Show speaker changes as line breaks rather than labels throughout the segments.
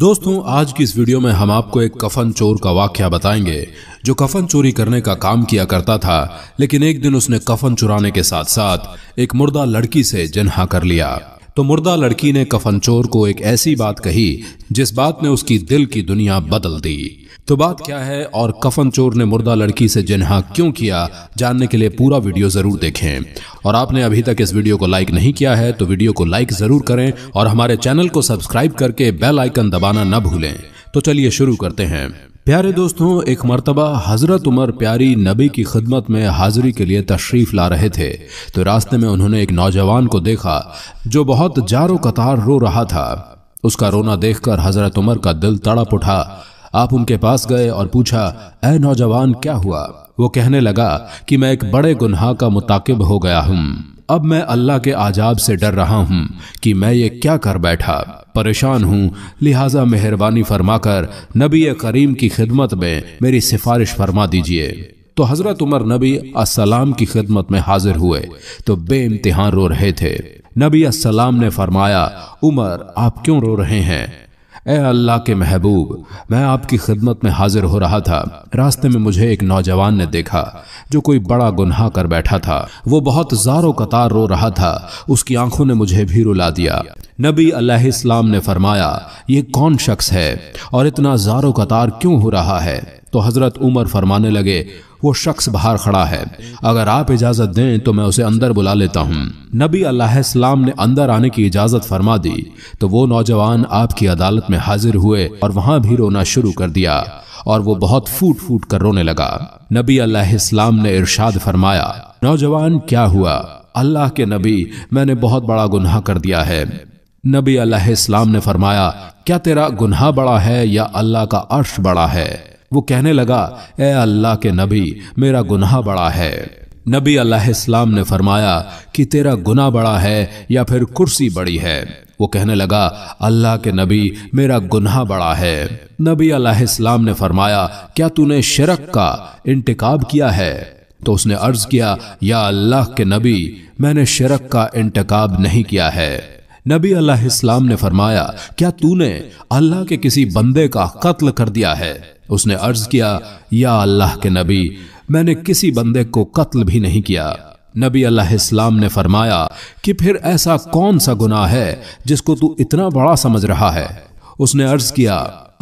दोस्तों आज की इस वीडियो में हम आपको एक कफन चोर का वाक्य बताएंगे जो कफन चोरी करने का काम किया करता था लेकिन एक दिन उसने कफन चुराने के साथ साथ एक मुर्दा लड़की से जिन्हा कर लिया तो मुर्दा लड़की ने कफन चोर को एक ऐसी बात कही जिस बात ने उसकी दिल की दुनिया बदल दी तो बात क्या है और कफन चोर ने मुर्दा लड़की से जिन्हा क्यों किया जानने के लिए पूरा वीडियो ज़रूर देखें और आपने अभी तक इस वीडियो को लाइक नहीं किया है तो वीडियो को लाइक ज़रूर करें और हमारे चैनल को सब्सक्राइब करके बेल आइकन दबाना न भूलें तो चलिए शुरू करते हैं प्यारे दोस्तों एक मरतबा हज़रत उमर प्यारी नबी की खिदमत में हाजिरी के लिए तशरीफ़ ला रहे थे तो रास्ते में उन्होंने एक नौजवान को देखा जो बहुत जारो कतार रो रहा था उसका रोना देखकर हज़रत उमर का दिल तड़प उठा आप उनके पास गए और पूछा ऐ नौजवान क्या हुआ वो कहने लगा कि मैं एक बड़े गुनाह का मुताकिब हो गया हूँ अब मैं अल्लाह के आजाब से डर रहा हूँ कि मैं ये क्या कर बैठा परेशान हूँ लिहाजा मेहरबानी फरमाकर नबी करीम की खिदमत में मेरी सिफारिश फरमा दीजिए तो हज़रत उमर नबी असलाम की खिदमत में हाजिर हुए तो इम्तिहान रो रहे थे नबी असलाम ने फरमाया उमर आप क्यों रो रहे हैं ए अल्लाह के महबूब मैं आपकी खिदमत में हाजिर हो रहा था रास्ते में मुझे एक नौजवान ने देखा जो कोई बड़ा गुनहा कर बैठा था वो बहुत जारो कतार रो रहा था उसकी आंखों ने मुझे भी रुला दिया नबी अलैहिस्सलाम ने फरमाया ये कौन शख्स है और इतना जारो कतार क्यों हो रहा है तो हज़रत उमर फरमाने लगे वो शख्स बाहर खड़ा है अगर आप इजाज़त दें तो मैं उसे अंदर बुला लेता हूँ नबी अलैहिस्सलाम ने अंदर आने की इजाज़त फरमा दी तो वो नौजवान आपकी अदालत में हाजिर हुए और वहाँ भी रोना शुरू कर दिया और वो बहुत फूट फूट कर रोने लगा नबी अलैहिस्सलाम ने इरशाद फरमाया नौजवान क्या हुआ अल्लाह के नबी मैंने बहुत बड़ा गुनाह कर दिया है नबी अल्लाम ने फरमाया क्या तेरा गुनाह बड़ा है या अल्लाह का अर्श बड़ा है वो कहने लगा ए अल्लाह के नबी मेरा गुनाह बड़ा है नबी इस्लाम ने फरमाया कि तेरा गुना बड़ा है या फिर कुर्सी बड़ी है वो कहने लगा अल्लाह के नबी मेरा गुनाह बड़ा है नबी इस्लाम ने फरमाया क्या तूने शरक का इंतकाब किया है तो उसने अर्ज किया या अल्लाह के नबी मैंने शरक का इंतकाब नहीं किया है नबी इस्लाम ने फरमाया क्या तूने अल्लाह के किसी बंदे का कत्ल कर दिया है उसने अर्ज किया या अल्लाह के नबी मैंने किसी बंदे को कत्ल भी नहीं किया नबी इस्लाम ने फरमाया कि फिर ऐसा कौन सा गुनाह है जिसको तू इतना बड़ा समझ रहा है उसने अर्ज किया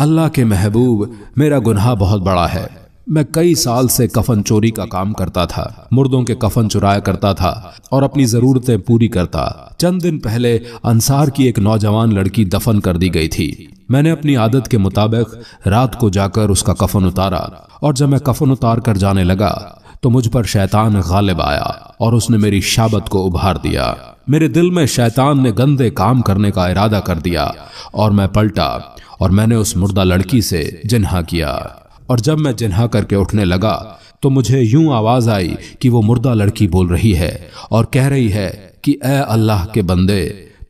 अल्लाह के महबूब मेरा गुनाह बहुत बड़ा है मैं कई साल से कफन चोरी का काम करता था मुर्दों के कफन चुराया करता था और अपनी जरूरतें पूरी करता चंद दिन पहले अंसार की एक नौजवान लड़की दफन कर दी गई थी मैंने अपनी आदत के मुताबिक रात को जाकर उसका कफन उतारा और जब मैं कफन उतार कर जाने लगा तो मुझ पर शैतान गालिब आया और उसने मेरी शाबत को उभार दिया मेरे दिल में शैतान ने गंदे काम करने का इरादा कर दिया और मैं पलटा और मैंने उस मुर्दा लड़की से जिन्हा किया और जब मैं जिन्हा करके उठने लगा तो मुझे यूं आवाज आई कि वो मुर्दा लड़की बोल रही है और कह रही है कि ए अल्लाह के बंदे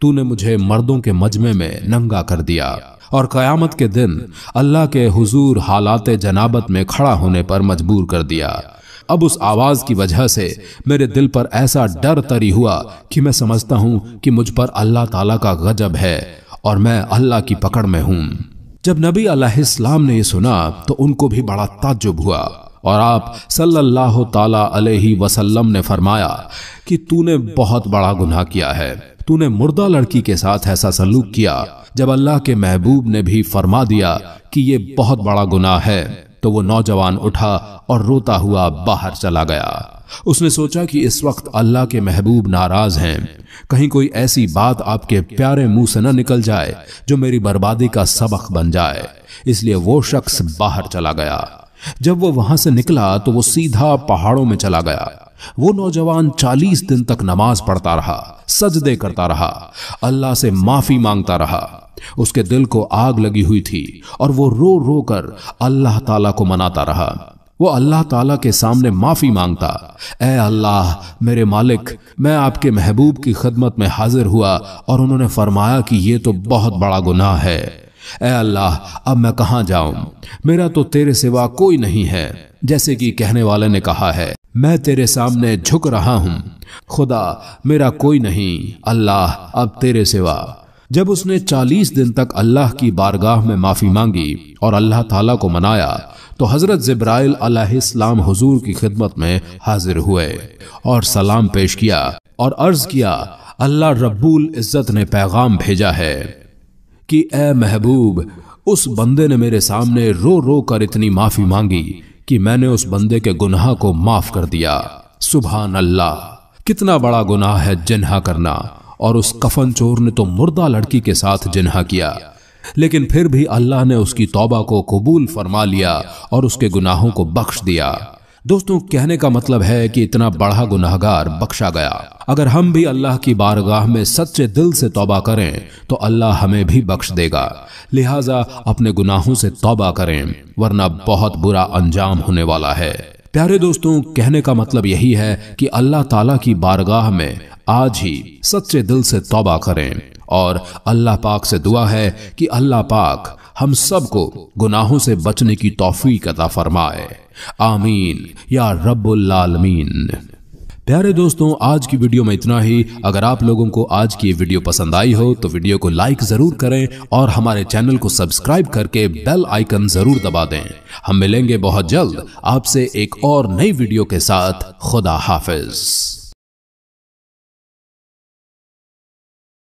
तूने मुझे मर्दों के मजमे में नंगा कर दिया और कयामत के दिन अल्लाह के हुजूर हालात जनाबत में खड़ा होने पर मजबूर कर दिया अब उस आवाज की वजह से मेरे दिल पर ऐसा डर तरी हुआ कि मैं समझता हूं कि मुझ पर अल्लाह ताला का गजब है और मैं अल्लाह की पकड़ में हूं जब नबी अलैहिस्सलाम ने यह सुना तो उनको भी बड़ा ताज्जुब हुआ और आप सल्लल्लाहु ताला अलैहि वसल्लम ने फरमाया कि तूने बहुत बड़ा गुनाह किया है तूने मुर्दा लड़की के साथ ऐसा सलूक किया जब अल्लाह के महबूब ने भी फरमा दिया कि ये बहुत बड़ा गुनाह है तो वो नौजवान उठा और रोता हुआ बाहर चला गया उसने सोचा कि इस वक्त अल्लाह के महबूब नाराज हैं कहीं कोई ऐसी बात आपके प्यारे मुंह से न निकल जाए जो मेरी बर्बादी का सबक बन जाए इसलिए वो शख्स बाहर चला गया जब वो वहां से निकला तो वो सीधा पहाड़ों में चला गया वो नौजवान चालीस दिन तक नमाज पढ़ता रहा सजदे करता रहा अल्लाह से माफी मांगता रहा उसके दिल को आग लगी हुई थी और वो रो रो कर अल्लाह ताला को मनाता रहा वो अल्लाह ताला के सामने माफ़ी मांगता ए अल्लाह मेरे मालिक मैं आपके महबूब की खदमत में हाजिर हुआ और उन्होंने फरमाया कि ये तो बहुत बड़ा गुनाह है ए अल्लाह अब मैं कहाँ जाऊं मेरा तो तेरे सिवा कोई नहीं है जैसे कि कहने वाले ने कहा है मैं तेरे सामने झुक रहा हूं खुदा मेरा कोई नहीं अल्लाह अब तेरे सिवा जब उसने चालीस दिन तक अल्लाह की बारगाह में माफ़ी मांगी और अल्लाह ताला को मनाया तो हज़रत जब्राइल अलैहिस्सलाम हुजूर की खिदमत में हाजिर हुए और सलाम पेश किया और अर्ज किया अल्लाह रब्बुल इज़्ज़त ने पैगाम भेजा है कि ए महबूब उस बंदे ने मेरे सामने रो रो कर इतनी माफ़ी मांगी कि मैंने उस बंदे के गुनाह को माफ़ कर दिया सुबह अल्लाह कितना बड़ा गुनाह है जिन्हा करना और उस कफन चोर ने तो मुर्दा लड़की के साथ जिन्हा किया लेकिन फिर भी अल्लाह ने उसकी तौबा को कबूल फरमा लिया और उसके गुनाहों को बख्श दिया दोस्तों कहने का मतलब है कि इतना बड़ा गुनाहगार बख्शा गया अगर हम भी अल्लाह की बारगाह में सच्चे दिल से तौबा करें तो अल्लाह हमें भी बख्श देगा लिहाजा अपने गुनाहों से तौबा करें वरना बहुत बुरा अंजाम होने वाला है प्यारे दोस्तों कहने का मतलब यही है कि अल्लाह ताला की बारगाह में आज ही सच्चे दिल से तौबा करें और अल्लाह पाक से दुआ है कि अल्लाह पाक हम सबको गुनाहों से बचने की तोफ़ी कदा फरमाए आमीन या रबालमीन प्यारे दोस्तों आज की वीडियो में इतना ही अगर आप लोगों को आज की वीडियो पसंद आई हो तो वीडियो को लाइक ज़रूर करें और हमारे चैनल को सब्सक्राइब करके बेल आइकन ज़रूर दबा दें हम मिलेंगे बहुत जल्द आपसे एक और नई वीडियो के साथ खुदा हाफिज़